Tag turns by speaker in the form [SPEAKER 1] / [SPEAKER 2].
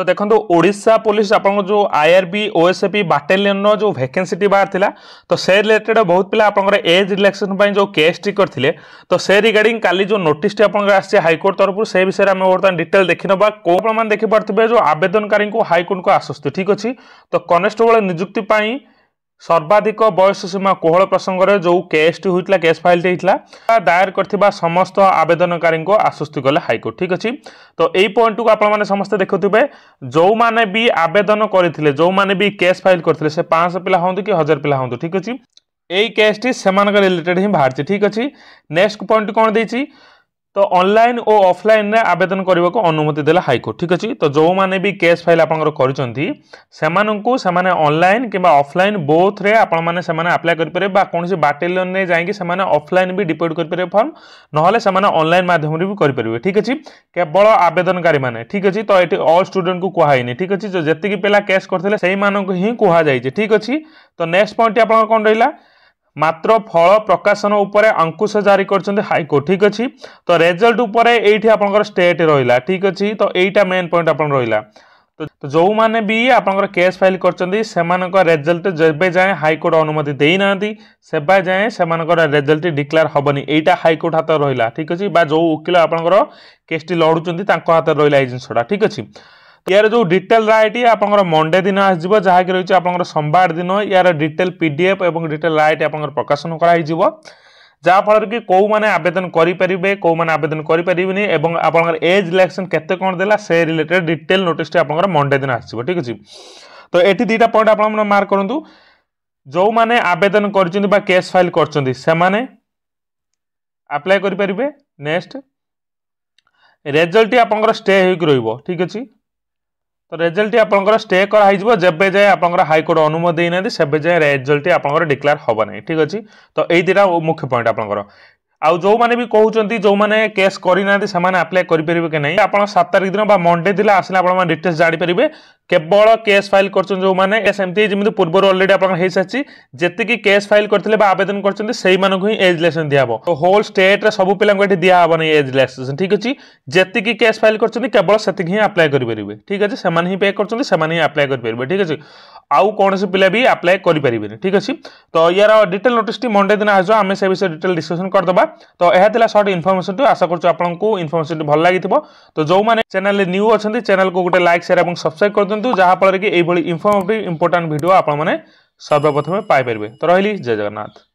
[SPEAKER 1] तो देखो Voda police आप जो आईआरबी ओएसएपी बाटालियन जो भैकेन्सीटी बाहर था तो से रिलेटेड बहुत पिला आप एज रिलाक्सेसन जो केसटी करते तो से रिगार्ड का जो नोटिस आसी हाइकोर्ट तरफ से विषय में बर्तमान डिटेल देखने को कौन मैंने देखिपे जो आवेदनकारी को हाइकोर्ट को आश्वस्त ठीक अच्छे तो कनेस्टेबल निजुक्ति সর্বাধিক বয়স সীমা কোহল প্রসঙ্গে যে কেসটি হয়েছিল কেস ফাইলটি হয়েছিল দায়ের করে সমস্ত আবেদনকারী আশ্বস্তি কলে হাইকোর্ট ঠিক আছে তো এই পয়েন্টটু আপনার সমস্ত দেখুবে যে আবেদন করে যে কেস ফাইল করে সে পাঁচশো পিলা হুম কি হাজার পিলা হুম ঠিক আছে এই কেসটি সে রিলেটেড হি বাহার ঠিক আছে নেক্সট পয়েন্ট কোণ দিয়েছি তো ଅନଲାଇନ୍ ଓ ଅଫଲାଇନ୍ରେ ଆବେଦନ କରିବାକୁ ଅନୁମତି ଦେଲେ ହାଇକୋର୍ଟ ଠିକ୍ ଅଛି ତ ଯେଉଁମାନେ ବି କେସ୍ ଫାଇଲ୍ ଆପଣଙ୍କର କରିଛନ୍ତି ସେମାନଙ୍କୁ ସେମାନେ ଅନଲାଇନ୍ କିମ୍ବା ଅଫଲାଇନ୍ ବୋଥ୍ରେ ଆପଣମାନେ ସେମାନେ ଆପ୍ଲାଏ କରିପାରିବେ ବା କୌଣସି ବାଟାଲିୟନ୍ରେ ଯାଇକି ସେମାନେ ଅଫଲାଇନ୍ ବି ଡିପୋଜିଟ୍ କରିପାରିବେ ଫର୍ମ ନହେଲେ ସେମାନେ ଅନଲାଇନ୍ ମାଧ୍ୟମରେ ବି କରିପାରିବେ ଠିକ୍ ଅଛି କେବଳ ଆବେଦନକାରୀମାନେ ଠିକ୍ ଅଛି ତ ଏଠି ଅଲ୍ ଷ୍ଟୁଡେଣ୍ଟକୁ କୁହାହେଇନି ଠିକ୍ ଅଛି ଯେତିକି ପିଲା କେସ୍ କରିଥିଲେ ସେଇମାନଙ୍କୁ ହିଁ କୁହାଯାଇଛି ଠିକ୍ ଅଛି ତ ନେକ୍ସଟ ପଏଣ୍ଟଟି ଆପଣଙ୍କର କ'ଣ ରହିଲା ମାତ୍ର ଫଳ ପ୍ରକାଶନ ଉପରେ ଅଙ୍କୁଶ ଜାରି କରିଛନ୍ତି ହାଇକୋର୍ଟ ଠିକ୍ ଅଛି ତ ରେଜଲ୍ଟ ଉପରେ ଏଇଠି ଆପଣଙ୍କର ଷ୍ଟେଟ୍ ରହିଲା ଠିକ୍ ଅଛି ତ ଏଇଟା ମେନ୍ ପଏଣ୍ଟ ଆପଣ ରହିଲା ତ ଯେଉଁମାନେ ବି ଆପଣଙ୍କର କେସ୍ ଫାଇଲ୍ କରିଛନ୍ତି ସେମାନଙ୍କ ରେଜଲ୍ଟ ଯେବେ ଯାଏଁ ହାଇକୋର୍ଟ ଅନୁମତି ଦେଇନାହାନ୍ତି ସେବେ ଯାଏଁ ସେମାନଙ୍କର ରେଜଲ୍ଟ ଡିକ୍ଲେୟାର ହେବନି ଏଇଟା ହାଇକୋର୍ଟ ହାତରେ ରହିଲା ଠିକ୍ ଅଛି ବା ଯେଉଁ ଓକିଲ ଆପଣଙ୍କର କେସ୍ଟି ଲଢ଼ୁଛନ୍ତି ତାଙ୍କ ହାତରେ ରହିଲା ଏଇ ଜିନିଷଟା ଠିକ୍ ଅଛି ইয়ার যে ডিটেল রায়টি আপনার মন্ডে দিন আসব যা কি রয়েছে আপনার সোমবার দিন ইয়ার ডিটেল পিডিএফ এবং ডিটেল রায়টি আপনার প্রকাশন করা হয়েছিল যাফলের কি কেউ মানে আবেদন করে পারে কেউ মানে আবেদন করে পারে এবং আপনার এজ রিলাক্সেসন কেতে কোণ দেলা সে রিলেটেড ডিটেল নোটিসটি আপনার মন্ডে দিন আসব ঠিক আছে তো এটি দুইটা পয়েন্ট আপনার মার্ক করতু যে আবেদন করছেন বা কেস ফাইল করছেন সেমানে আপ্লাই করে পারে নেক্সট রেজল্টটি আপনার স্টে হয়ে রহব ঠিক আছে তো ରେଜଲ୍ଟଟି ଆପଣଙ୍କର ଷ୍ଟେ କରାହେଇଯିବ ଯେବେ ଯାଏ ଆପଣଙ୍କର ହାଇକୋର୍ଟ ଅନୁମତି ଦେଇନାହାନ୍ତି ସେବେ ଯାଏ ରେଜଲ୍ଟଟି ଆପଣଙ୍କର ଡିକ୍ଲେୟାର ହେବ ନାହିଁ ଠିକ୍ ଅଛି ତ ଏଇ ଦୁଇଟା ମୁଖ୍ୟ ପଏଣ୍ଟ ଆପଣଙ୍କର ଆଉ ଯେଉଁମାନେ ବି କହୁଛନ୍ତି ଯେଉଁମାନେ କେସ୍ କରିନାହାନ୍ତି ସେମାନେ ଆପ୍ଲାଏ କରିପାରିବେ କି ନାହିଁ ଆପଣ ସାତ ତାରିଖ ଦିନ ବା ମଣ୍ଡେ ଦିନ ଆସିଲେ ଆପଣମାନେ ଡିଟେଲ୍ସ ଜାଣିପାରିବେ କେବଳ କେସ୍ ଫାଇଲ୍ କରିଛନ୍ତି ଯେଉଁମାନେ ସେମିତି ଯେମିତି ପୂର୍ବରୁ ଅଲରେଡ଼ି ଆପଣଙ୍କର ହେଇସାରିଛି ଯେତିକି କେସ୍ ଫାଇଲ୍ କରିଥିଲେ ବା ଆବେଦନ କରିଛନ୍ତି ସେଇମାନଙ୍କୁ ହିଁ ଏଜ୍ ରିଲାକ୍ସେସନ୍ ଦିଆହେବ ହୋଲ୍ ଷ୍ଟେଟ୍ରେ ସବୁ ପିଲାଙ୍କୁ ଏଠି ଦିଆହେବନି ଏଜ୍ ରିଲାକ୍ସେସନ୍ ଠିକ୍ ଅଛି ଯେତିକି କେସ୍ ଫାଇଲ୍ କରିଛନ୍ତି କେବଳ ସେତିକି ହିଁ ଆପ୍ଲାଏ କରିପାରିବେ ଠିକ୍ ଅଛି ସେମାନେ ହିଁ ପେ କରୁଛନ୍ତି ସେମାନେ ହିଁ ଆପ୍ଲାଏ କରିପାରିବେ ଠିକ୍ ଅଛି আউ কোণী পিলা বি আপ্লাই করে পারে ঠিক আছে তো ইয়ার ডিটেল নোটিসটি মন্ডে দিন আসব আমি সে বিষয়ে ডিটেল ডিসকসন করদেবা তো এলা সর্ট ইনফরমেশন আশা করছি আপনার ইনফরমেশন ভাল লাগি তো যে চ্যানেল নিউ অনেক চ্যানেল গোটে লাইক সেয়ার এবং সবসক্রাইব করে দিও যাফলের কি এইভাবে ইনফরমেটিভ ইম্পর্টাট ভিডিও আপনার সর্বপ্রথমে পাইপারে তো রহলি জয় জগন্নাথ